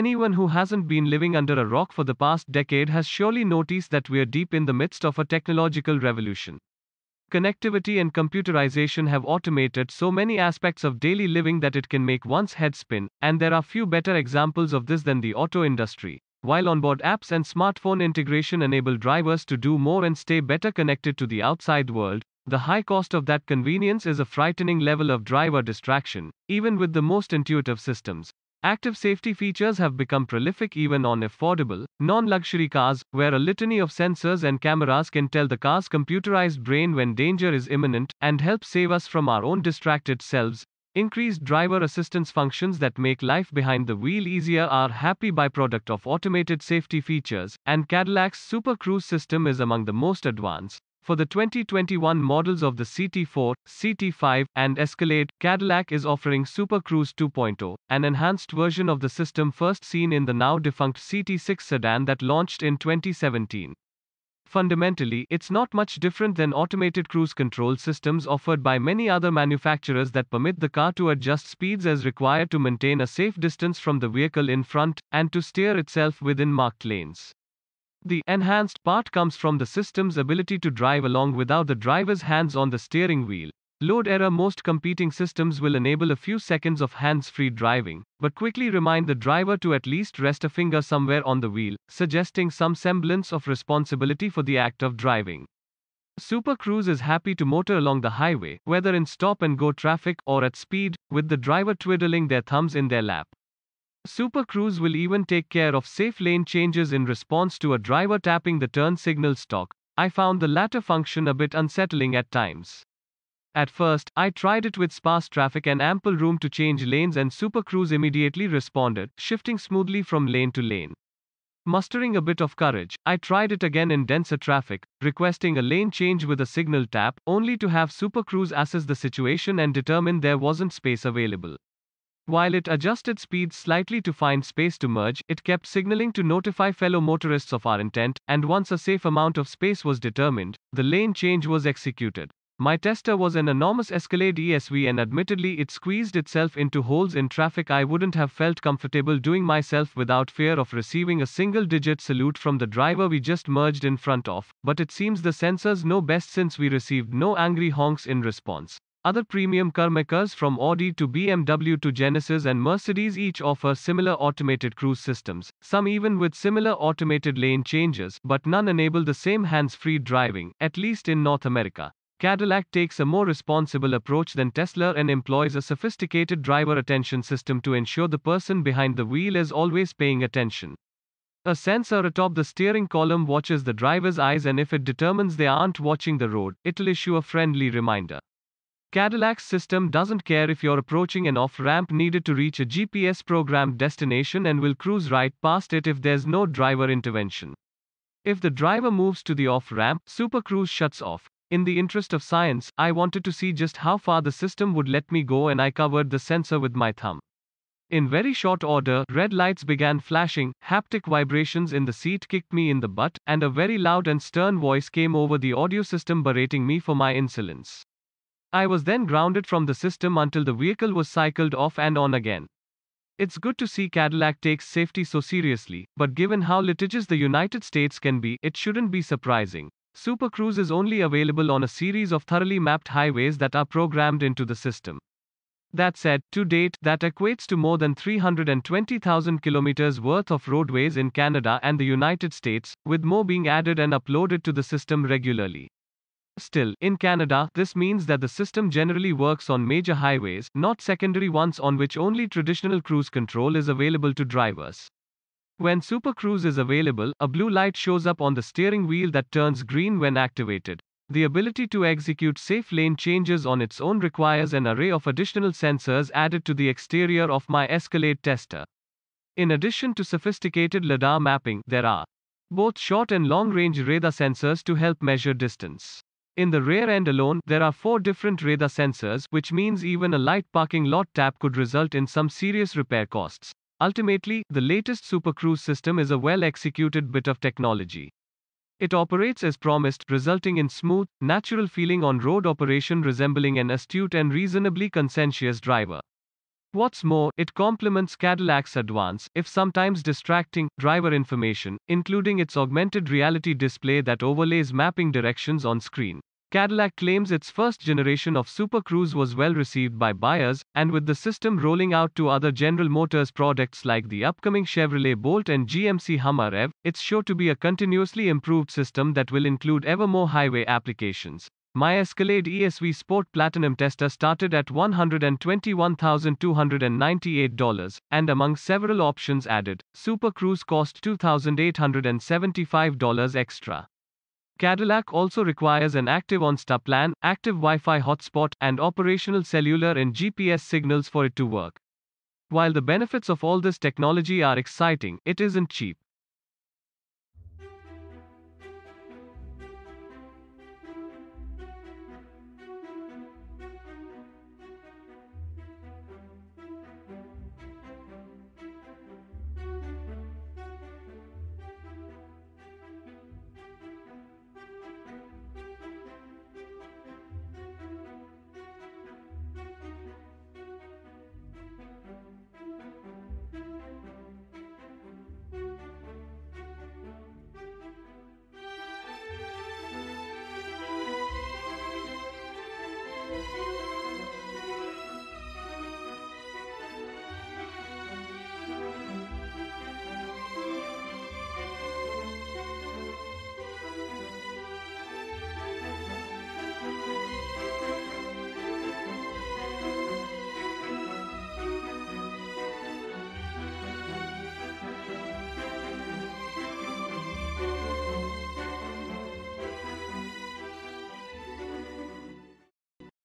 Anyone who hasn't been living under a rock for the past decade has surely noticed that we're deep in the midst of a technological revolution. Connectivity and computerization have automated so many aspects of daily living that it can make one's head spin, and there are few better examples of this than the auto industry. While onboard apps and smartphone integration enable drivers to do more and stay better connected to the outside world, the high cost of that convenience is a frightening level of driver distraction, even with the most intuitive systems. Active safety features have become prolific even on affordable, non luxury cars, where a litany of sensors and cameras can tell the car's computerized brain when danger is imminent and help save us from our own distracted selves. Increased driver assistance functions that make life behind the wheel easier are happy byproduct of automated safety features, and Cadillac's Super Cruise system is among the most advanced. For the 2021 models of the CT4, CT5, and Escalade, Cadillac is offering Super Cruise 2.0, an enhanced version of the system first seen in the now defunct CT6 sedan that launched in 2017. Fundamentally, it's not much different than automated cruise control systems offered by many other manufacturers that permit the car to adjust speeds as required to maintain a safe distance from the vehicle in front and to steer itself within marked lanes. The enhanced part comes from the system's ability to drive along without the driver's hands on the steering wheel. Load error Most competing systems will enable a few seconds of hands free driving, but quickly remind the driver to at least rest a finger somewhere on the wheel, suggesting some semblance of responsibility for the act of driving. Super Cruise is happy to motor along the highway, whether in stop and go traffic or at speed, with the driver twiddling their thumbs in their lap. Super Cruise will even take care of safe lane changes in response to a driver tapping the turn signal stalk. I found the latter function a bit unsettling at times. At first, I tried it with sparse traffic and ample room to change lanes, and Super Cruise immediately responded, shifting smoothly from lane to lane. Mustering a bit of courage, I tried it again in denser traffic, requesting a lane change with a signal tap, only to have Super Cruise assess the situation and determine there wasn't space available. While it adjusted speed slightly to find space to merge, it kept signaling to notify fellow motorists of our intent, and once a safe amount of space was determined, the lane change was executed. My tester was an enormous Escalade ESV and admittedly it squeezed itself into holes in traffic I wouldn't have felt comfortable doing myself without fear of receiving a single digit salute from the driver we just merged in front of, but it seems the sensors know best since we received no angry honks in response. Other premium car makers from Audi to BMW to Genesis and Mercedes each offer similar automated cruise systems, some even with similar automated lane changes, but none enable the same hands free driving, at least in North America. Cadillac takes a more responsible approach than Tesla and employs a sophisticated driver attention system to ensure the person behind the wheel is always paying attention. A sensor atop the steering column watches the driver's eyes, and if it determines they aren't watching the road, it'll issue a friendly reminder. Cadillac's system doesn't care if you're approaching an off ramp needed to reach a GPS programmed destination and will cruise right past it if there's no driver intervention. If the driver moves to the off ramp, Super Cruise shuts off. In the interest of science, I wanted to see just how far the system would let me go and I covered the sensor with my thumb. In very short order, red lights began flashing, haptic vibrations in the seat kicked me in the butt, and a very loud and stern voice came over the audio system berating me for my insolence. I was then grounded from the system until the vehicle was cycled off and on again. It's good to see Cadillac takes safety so seriously, but given how litigious the United States can be, it shouldn't be surprising. Super Cruise is only available on a series of thoroughly mapped highways that are programmed into the system. That said, to date, that equates to more than 320,000 kilometers worth of roadways in Canada and the United States, with more being added and uploaded to the system regularly. Still, in Canada, this means that the system generally works on major highways, not secondary ones on which only traditional cruise control is available to drivers. When Super Cruise is available, a blue light shows up on the steering wheel that turns green when activated. The ability to execute safe lane changes on its own requires an array of additional sensors added to the exterior of my Escalade tester. In addition to sophisticated LiDAR mapping, there are both short and long range radar sensors to help measure distance. In the rear end alone, there are four different radar sensors, which means even a light parking lot tap could result in some serious repair costs. Ultimately, the latest Super Cruise system is a well executed bit of technology. It operates as promised, resulting in smooth, natural feeling on road operation resembling an astute and reasonably conscientious driver. What's more, it complements Cadillac's advance, if sometimes distracting, driver information, including its augmented reality display that overlays mapping directions on screen. Cadillac claims its first generation of Super Cruise was well received by buyers, and with the system rolling out to other General Motors products like the upcoming Chevrolet Bolt and GMC Hummer EV, it's sure to be a continuously improved system that will include ever more highway applications. My Escalade ESV Sport Platinum tester started at $121,298, and among several options added, Super Cruise cost $2,875 extra. Cadillac also requires an active OnStar plan, active Wi-Fi hotspot, and operational cellular and GPS signals for it to work. While the benefits of all this technology are exciting, it isn't cheap.